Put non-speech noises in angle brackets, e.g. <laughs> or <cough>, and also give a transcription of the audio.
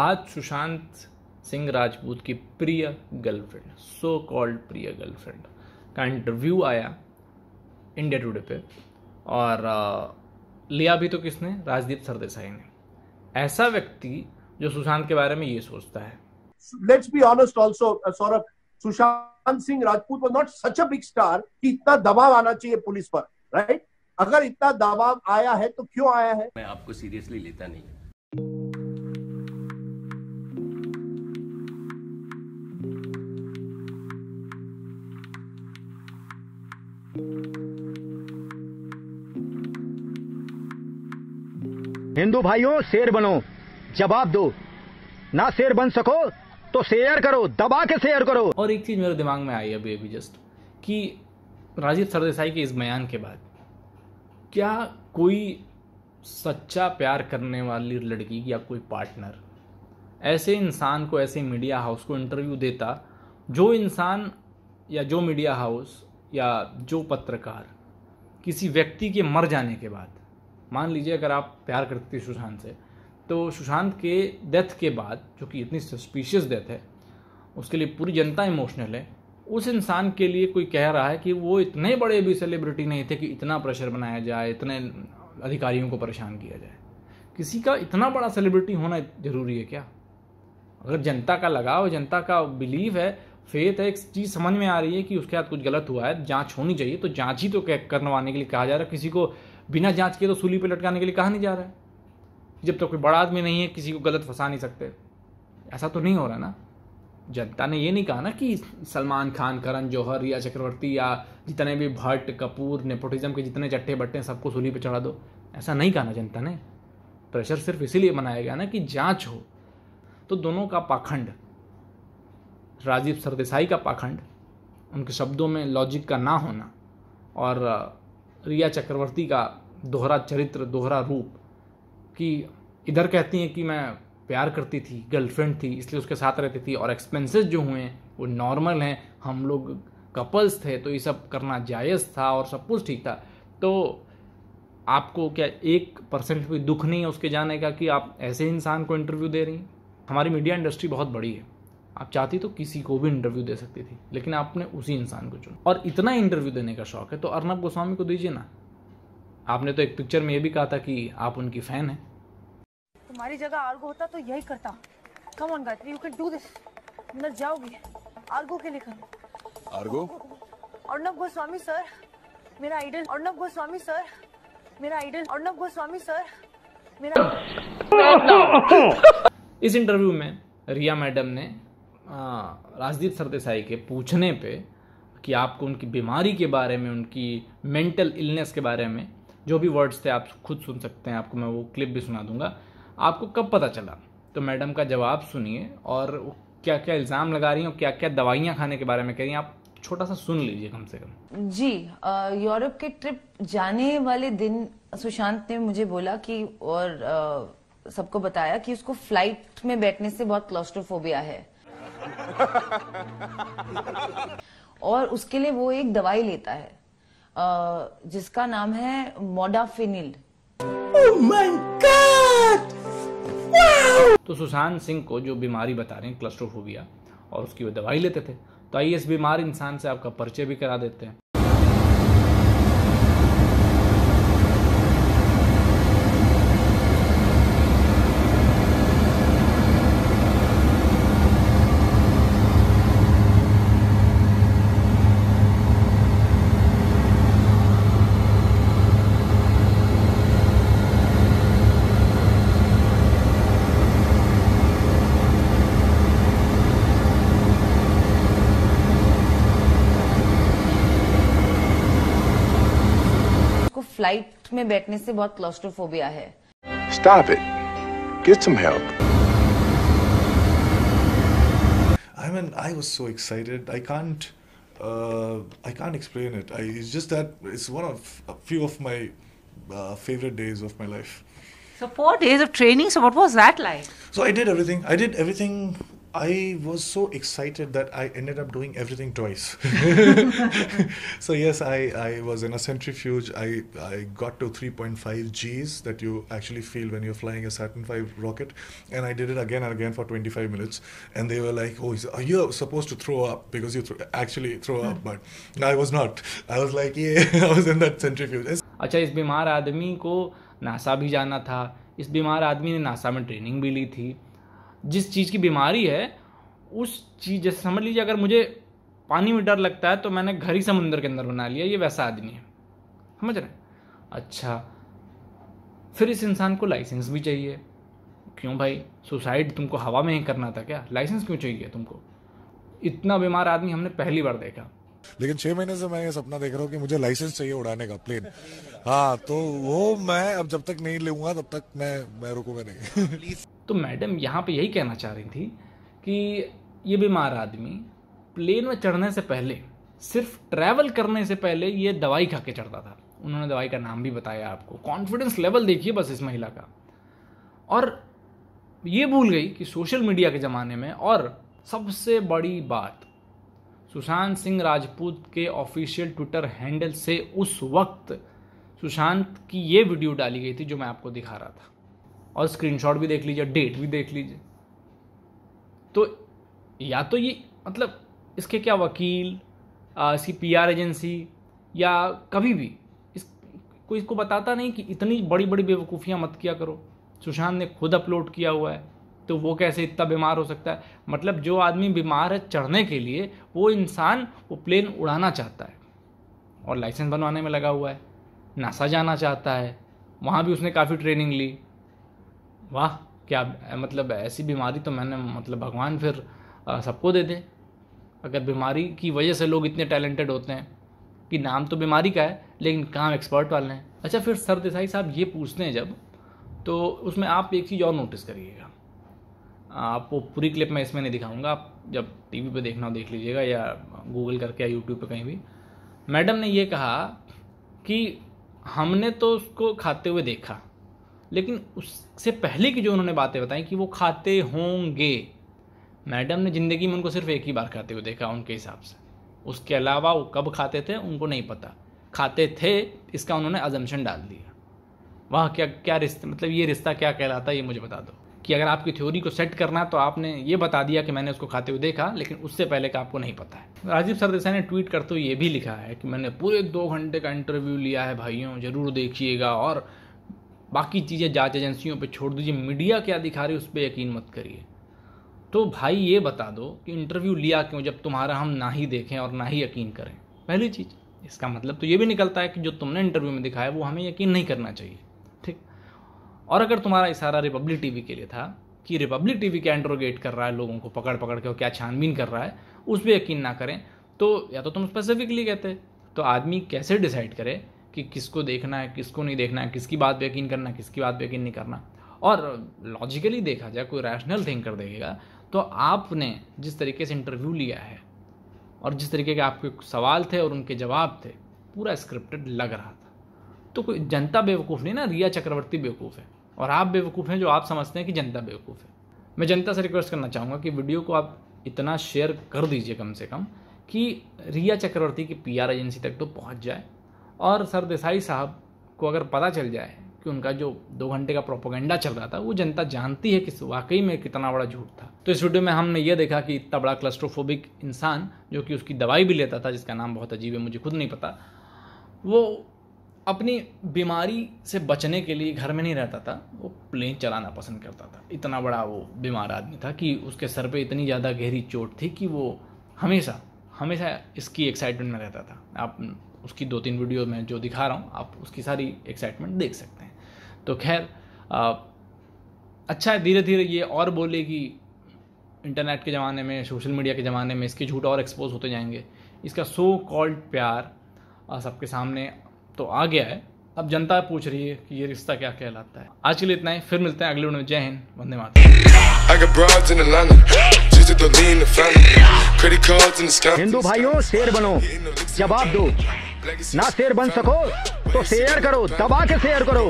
आज सुशांत सिंह राजपूत की प्रिय गर्लफ्रेंड सो कॉल्ड प्रिय गर्लफ्रेंड का इंटरव्यू आया इंडिया टुडे पे और लिया भी तो किसने राजदीप सरदेसाई ने ऐसा व्यक्ति जो सुशांत के बारे में ये सोचता है let's be honest also Saurabh Sushant Singh Rajput was not such a big star कि इतना दबाव आना चाहिए पुलिस पर राइट अगर इतना दबाव आया है तो क्यों आया है मैं आपको सीरियसली लेता नहीं हिंदू भाइयों शेर बनो जवाब दो ना शेर बन सको तो शेयर करो दबा के शेयर करो और एक चीज मेरे दिमाग में आई अभी अभी जस्ट कि राजीव सरदेसाई के इस बयान के बाद क्या कोई सच्चा प्यार करने वाली लड़की या कोई पार्टनर ऐसे इंसान को ऐसे मीडिया हाउस को इंटरव्यू देता जो इंसान या जो मीडिया हाउस या जो पत्रकार किसी व्यक्ति के मर जाने के बाद मान लीजिए अगर आप प्यार करते थे सुशांत से तो सुशांत के डेथ के बाद जो कि इतनी सस्पिशियस डेथ है उसके लिए पूरी जनता इमोशनल है उस इंसान के लिए कोई कह रहा है कि वो इतने बड़े भी सेलिब्रिटी नहीं थे कि इतना प्रेशर बनाया जाए इतने अधिकारियों को परेशान किया जाए किसी का इतना बड़ा सेलिब्रिटी होना जरूरी है क्या अगर जनता का लगाव जनता का बिलीव है फेथ तो है तो एक चीज़ समझ में आ रही है कि उसके साथ कुछ गलत हुआ है जांच होनी चाहिए तो जांच ही तो करवाने के लिए कहा जा रहा है किसी को बिना जांच किए तो सूली पे लटकाने के लिए कहा नहीं जा रहा है जब तक तो कोई बड़ा आदमी नहीं है किसी को गलत फंसा नहीं सकते ऐसा तो नहीं हो रहा ना जनता ने ये नहीं कहा ना कि सलमान खान करण जौहर या चक्रवर्ती या जितने भी भट्ट कपूर नेपोटिज्म के जितने चट्टे बट्टे हैं सबको सूली पे चढ़ा दो ऐसा नहीं कहा ना जनता ने प्रेशर सिर्फ इसीलिए बनाया गया ना कि जांच हो तो दोनों का पाखंड राजीव सरदेसाई का पाखंड उनके शब्दों में लॉजिक का ना होना और रिया चक्रवर्ती का दोहरा चरित्र दोहरा रूप कि इधर कहती हैं कि मैं प्यार करती थी गर्लफ्रेंड थी इसलिए उसके साथ रहती थी और एक्सपेंसेस जो हुए वो नॉर्मल हैं हम लोग कपल्स थे तो ये सब करना जायज़ था और सब कुछ ठीक था तो आपको क्या एक परसेंट भी दुख नहीं है उसके जाने का कि आप ऐसे इंसान को इंटरव्यू दे रही हैं हमारी मीडिया इंडस्ट्री बहुत बड़ी है आप चाहती तो किसी को भी इंटरव्यू दे सकती थी लेकिन आपने उसी इंसान को चुना और इतना इंटरव्यू देने का शौक है तो अर्नब गोस्वामी को दीजिए ना आपने तो एक पिक्चर में ये भी कहा था कि आप उनकी फैन है तुम्हारी जगह आर्गो होता तो यही करता come on Gayatri you can do this अंदर जाओगी आर्गो के लिए करो आर्गो अर्नब गोस्वामी सर मेरा आइडल अर्नब गोस्वामी सर मेरा आइडल अर्नब गोस्वामी सर मेरा इस इंटरव्यू में रिया मैडम ने हाँ, राजदीप सरदेसाई के पूछने पे कि आपको उनकी बीमारी के बारे में उनकी मेंटल इलनेस के बारे में जो भी वर्ड्स थे आप खुद सुन सकते हैं आपको मैं वो क्लिप भी सुना दूंगा आपको कब पता चला तो मैडम का जवाब सुनिए और क्या क्या इल्ज़ाम लगा रही हैं और क्या क्या दवाइयाँ खाने के बारे में कह रही हैं आप छोटा सा सुन लीजिए कम से कम जी यूरोप के ट्रिप जाने वाले दिन सुशांत ने मुझे बोला कि और सबको बताया कि उसको फ्लाइट में बैठने से बहुत क्लोस्ट्रोफोबिया है और उसके लिए वो एक दवाई लेता है जिसका नाम है मोडाफिनिल oh तो सुशांत सिंह को जो बीमारी बता रहे हैं क्लस्ट्रोफोबिया और उसकी वो दवाई लेते थे तो आइए इस बीमार इंसान से आपका परिचय भी करा देते हैं फ्लाइट में बैठने से बहुत क्लॉस्ट्रोफोबिया है Stop it. Get some help. I mean, I was so excited. I can't, uh, I can't explain it. it's just that it's one of a few of my uh, favorite days of my life. So four days of training. So what was that like? So I did everything. I did everything I was so excited that I ended up doing everything twice. <laughs> so yes, I, I was in a centrifuge. I, I got to 3.5 G's that you actually feel when you're flying a Saturn V rocket. And I did it again and again for 25 minutes. And they were like, oh, you're supposed to throw up because you th- actually throw up. But I was not. I was like, yeah, <laughs> I was in that centrifuge. अच्छा इस बीमार आदमी को NASA भी जाना था इस बीमार आदमी ने नासा में ट्रेनिंग भी ली थी जिस चीज़ की बीमारी है उस चीज़ जैसे समझ लीजिए अगर मुझे पानी में डर लगता है तो मैंने घर ही समुंदर के अंदर बना लिया ये वैसा आदमी है समझ रहे अच्छा फिर इस इंसान को लाइसेंस भी चाहिए क्यों भाई सुसाइड तुमको हवा में ही करना था क्या लाइसेंस क्यों चाहिए तुमको इतना बीमार आदमी हमने पहली बार देखा लेकिन छह महीने से मैं ये सपना देख रहा हूँ कि मुझे लाइसेंस चाहिए उड़ाने का प्लेन हाँ तो वो मैं अब जब तक नहीं लूंगा तब तक मैं मैं रुकूंगा नहीं तो मैडम यहाँ पे यही कहना चाह रही थी कि ये बीमार आदमी प्लेन में चढ़ने से पहले सिर्फ ट्रैवल करने से पहले ये दवाई खा के चढ़ता था उन्होंने दवाई का नाम भी बताया आपको कॉन्फिडेंस लेवल देखिए बस इस महिला का और ये भूल गई कि सोशल मीडिया के ज़माने में और सबसे बड़ी बात सुशांत सिंह राजपूत के ऑफिशियल ट्विटर हैंडल से उस वक्त सुशांत की ये वीडियो डाली गई थी जो मैं आपको दिखा रहा था और स्क्रीनशॉट भी देख लीजिए डेट भी देख लीजिए तो या तो ये मतलब इसके क्या वकील इसकी पी एजेंसी या कभी भी इस कोई इसको बताता नहीं कि इतनी बड़ी बड़ी बेवकूफ़ियाँ मत किया करो सुशांत ने खुद अपलोड किया हुआ है तो वो कैसे इतना बीमार हो सकता है मतलब जो आदमी बीमार है चढ़ने के लिए वो इंसान वो प्लेन उड़ाना चाहता है और लाइसेंस बनवाने में लगा हुआ है नासा जाना चाहता है वहाँ भी उसने काफ़ी ट्रेनिंग ली वाह क्या मतलब ऐसी बीमारी तो मैंने मतलब भगवान फिर सबको दे दे अगर बीमारी की वजह से लोग इतने टैलेंटेड होते हैं कि नाम तो बीमारी का है लेकिन काम एक्सपर्ट वाले हैं अच्छा फिर सर देसाई साहब ये पूछते हैं जब तो उसमें आप एक चीज़ और नोटिस करिएगा आपको पूरी क्लिप मैं इसमें नहीं दिखाऊंगा आप जब टीवी पे देखना हो देख लीजिएगा या गूगल करके या यूट्यूब पे कहीं भी मैडम ने ये कहा कि हमने तो उसको खाते हुए देखा लेकिन उससे पहले की जो उन्होंने बातें बताई कि वो खाते होंगे मैडम ने ज़िंदगी में उनको सिर्फ एक ही बार खाते हुए देखा उनके हिसाब से उसके अलावा वो कब खाते थे उनको नहीं पता खाते थे इसका उन्होंने अजमशन डाल दिया वह क्या क्या रिश्ते मतलब ये रिश्ता क्या कहलाता है ये मुझे बता दो कि अगर आपकी थ्योरी को सेट करना तो आपने ये बता दिया कि मैंने उसको खाते हुए देखा लेकिन उससे पहले का आपको नहीं पता है राजीव सरदेसाई ने ट्वीट करते हुए ये भी लिखा है कि मैंने पूरे दो घंटे का इंटरव्यू लिया है भाइयों ज़रूर देखिएगा और बाकी चीज़ें जांच एजेंसियों पे छोड़ दीजिए मीडिया क्या दिखा रही है उस पर यकीन मत करिए तो भाई ये बता दो कि इंटरव्यू लिया क्यों जब तुम्हारा हम ना ही देखें और ना ही यकीन करें पहली चीज़ इसका मतलब तो ये भी निकलता है कि जो तुमने इंटरव्यू में दिखाया वो हमें यकीन नहीं करना चाहिए ठीक और अगर तुम्हारा इशारा रिपब्लिक टीवी के लिए था कि रिपब्लिक टीवी क्या इंट्रोगेट कर रहा है लोगों को पकड़ पकड़ के और क्या छानबीन कर रहा है उस पर यकीन ना करें तो या तो तुम स्पेसिफिकली कहते तो आदमी कैसे डिसाइड करे कि किसको देखना है किसको नहीं देखना है किसकी बात यकीन करना है किसकी बात पे यकीन नहीं करना और लॉजिकली देखा जाए कोई रैशनल थिंकर देखेगा तो आपने जिस तरीके से इंटरव्यू लिया है और जिस तरीके के आपके सवाल थे और उनके जवाब थे पूरा स्क्रिप्टेड लग रहा था तो कोई जनता बेवकूफ़ नहीं ना रिया चक्रवर्ती बेवकूफ़ है और आप बेवकूफ़ हैं जो आप समझते हैं कि जनता बेवकूफ़ है मैं जनता से रिक्वेस्ट करना चाहूँगा कि वीडियो को आप इतना शेयर कर दीजिए कम से कम कि रिया चक्रवर्ती की पीआर एजेंसी तक तो पहुँच जाए और सर देसाई साहब को अगर पता चल जाए कि उनका जो दो घंटे का प्रोपोगेंडा चल रहा था वो जनता जानती है कि वाकई में कितना बड़ा झूठ था तो इस वीडियो में हमने ये देखा कि इतना बड़ा क्लस्ट्रोफोबिक इंसान जो कि उसकी दवाई भी लेता था जिसका नाम बहुत अजीब है मुझे खुद नहीं पता वो अपनी बीमारी से बचने के लिए घर में नहीं रहता था वो प्लेन चलाना पसंद करता था इतना बड़ा वो बीमार आदमी था कि उसके सर पे इतनी ज़्यादा गहरी चोट थी कि वो हमेशा हमेशा इसकी एक्साइटमेंट में रहता था आप उसकी दो तीन वीडियो में जो दिखा रहा हूँ आप उसकी सारी एक्साइटमेंट देख सकते हैं तो खैर अच्छा है धीरे धीरे ये और बोले कि इंटरनेट के ज़माने में सोशल मीडिया के ज़माने में इसके झूठ और एक्सपोज होते जाएंगे इसका सो कॉल्ड प्यार सबके सामने तो आ गया है अब जनता पूछ रही है कि ये रिश्ता क्या कहलाता है आज के लिए इतना ही फिर मिलते हैं अगले वीडियो में जय हिंद वंदे माता हिंदू भाइयों शेर बनो जवाब दो ना शेर बन सको तो शेयर करो दबा के शेयर करो